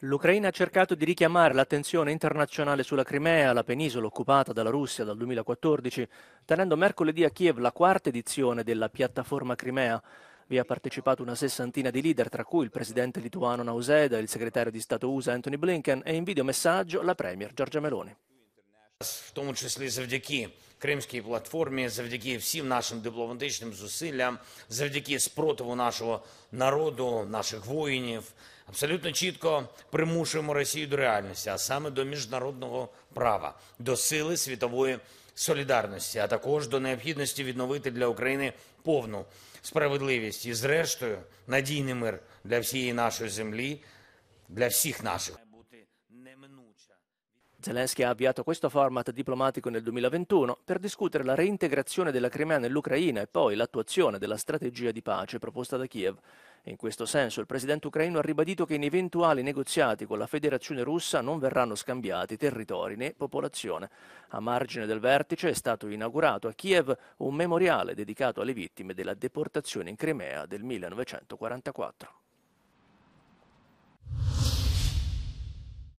L'Ucraina ha cercato di richiamare l'attenzione internazionale sulla Crimea, la penisola occupata dalla Russia dal 2014, tenendo mercoledì a Kiev la quarta edizione della piattaforma Crimea. Vi ha partecipato una sessantina di leader, tra cui il presidente lituano Nauseda, il segretario di Stato USA Anthony Blinken e in videomessaggio la premier Giorgia Meloni. в тому числі завдяки кримській платформі, завдяки всім нашим дипломатичним зусиллям, завдяки спротиву нашого народу, наших воїнів, абсолютно чітко примушуємо Росію до реальності, а саме до міжнародного права, до сили світової солідарності, а також до необхідності відновити для України повну справедливість і, зрештою, надійний мир для всієї нашої землі, для всіх наших. Бути неминуча. Zelensky ha avviato questo format diplomatico nel 2021 per discutere la reintegrazione della Crimea nell'Ucraina e poi l'attuazione della strategia di pace proposta da Kiev. In questo senso il presidente ucraino ha ribadito che in eventuali negoziati con la Federazione russa non verranno scambiati territori né popolazione. A margine del vertice è stato inaugurato a Kiev un memoriale dedicato alle vittime della deportazione in Crimea del 1944.